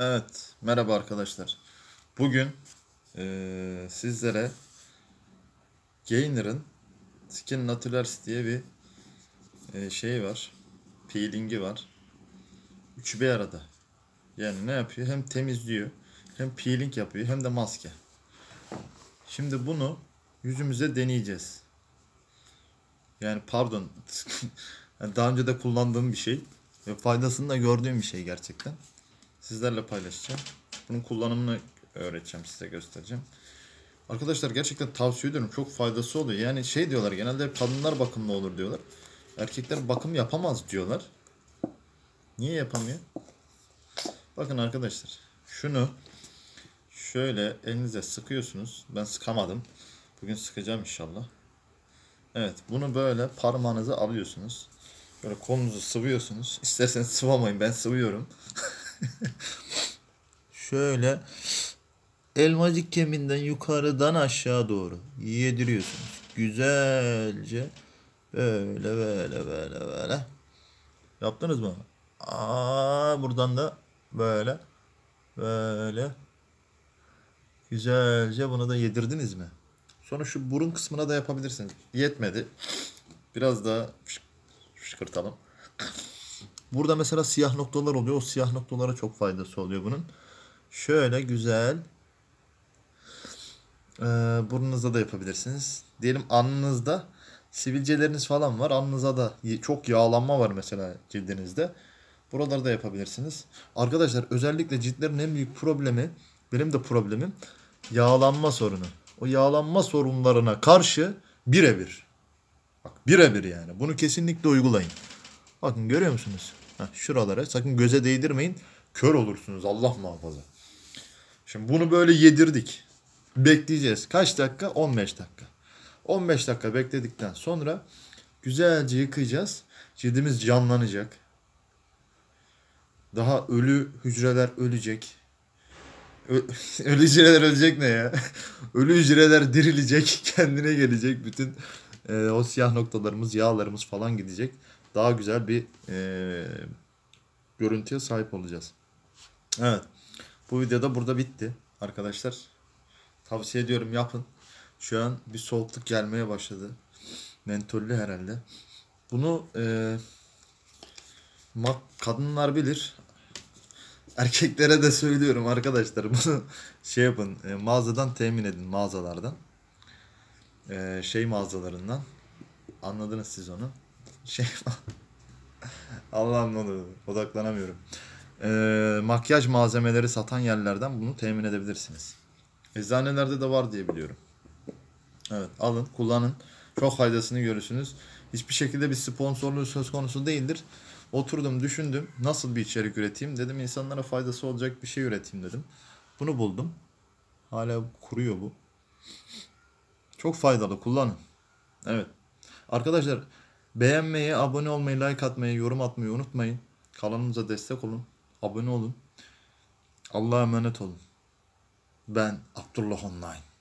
Evet, merhaba arkadaşlar. Bugün e, sizlere Gainer'ın Skin Naturals diye bir e, şey var. Peelingi var. Üçü bir arada. Yani ne yapıyor? Hem temizliyor, hem peeling yapıyor, hem de maske. Şimdi bunu yüzümüze deneyeceğiz. Yani pardon, daha önce de kullandığım bir şey ve faydasını da gördüğüm bir şey gerçekten sizlerle paylaşacağım. Bunun kullanımını öğreteceğim size göstereceğim. Arkadaşlar gerçekten tavsiye ediyorum. Çok faydası oluyor. Yani şey diyorlar genelde kadınlar bakımlı olur diyorlar. Erkekler bakım yapamaz diyorlar. Niye yapamıyor? Bakın arkadaşlar şunu şöyle elinize sıkıyorsunuz. Ben sıkamadım. Bugün sıkacağım inşallah. Evet bunu böyle parmağınızı alıyorsunuz. Böyle kolunuzu sıvıyorsunuz. İsterseniz sıvamayın ben sıvıyorum. Şöyle elmacık keminden yukarıdan aşağı doğru yediriyorsunuz. Güzelce böyle böyle böyle böyle. Yaptınız mı? Aa, buradan da böyle böyle güzelce bunu da yedirdiniz mi? Sonra şu burun kısmına da yapabilirsiniz. Yetmedi. Biraz daha fışkırtalım. Burada mesela siyah noktalar oluyor. O siyah noktalara çok faydası oluyor bunun. Şöyle güzel. Ee, burnunuzda da yapabilirsiniz. Diyelim alnınızda sivilceleriniz falan var. Alnınıza da çok yağlanma var mesela cildinizde. Buraları da yapabilirsiniz. Arkadaşlar özellikle ciltlerin en büyük problemi benim de problemim yağlanma sorunu. O yağlanma sorunlarına karşı birebir. Bak birebir yani. Bunu kesinlikle uygulayın. Bakın görüyor musunuz? Heh, şuralara sakın göze değdirmeyin. Kör olursunuz Allah muhafaza. Şimdi bunu böyle yedirdik. Bekleyeceğiz. Kaç dakika? 15 dakika. 15 dakika bekledikten sonra güzelce yıkayacağız. Cildimiz canlanacak. Daha ölü hücreler ölecek. Ö ölü hücreler ölecek ne ya? ölü hücreler dirilecek, kendine gelecek bütün e, o siyah noktalarımız, yağlarımız falan gidecek. Daha güzel bir e, görüntüye sahip olacağız. Evet. Bu videoda burada bitti arkadaşlar. Tavsiye ediyorum yapın. Şu an bir soğukluk gelmeye başladı. Mentollü herhalde. Bunu e, kadınlar bilir. Erkeklere de söylüyorum arkadaşlar. Bunu şey yapın. E, mağazadan temin edin mağazalardan e, şey mağazalarından. Anladınız siz onu. Şey Allah'ım ne odaklanamıyorum. E, makyaj malzemeleri satan yerlerden bunu temin edebilirsiniz. Eczanelerde de var diye biliyorum. Evet alın kullanın. Çok faydasını görürsünüz. Hiçbir şekilde bir sponsorluğu söz konusu değildir. Oturdum düşündüm nasıl bir içerik üreteyim dedim insanlara faydası olacak bir şey üreteyim dedim. Bunu buldum. Hala kuruyor bu. Çok faydalı kullanın. Evet. Arkadaşlar beğenmeyi, abone olmayı, like atmayı, yorum atmayı unutmayın. Kanalımıza destek olun. Abone olun. Allah'a emanet olun. Ben Abdullah Online.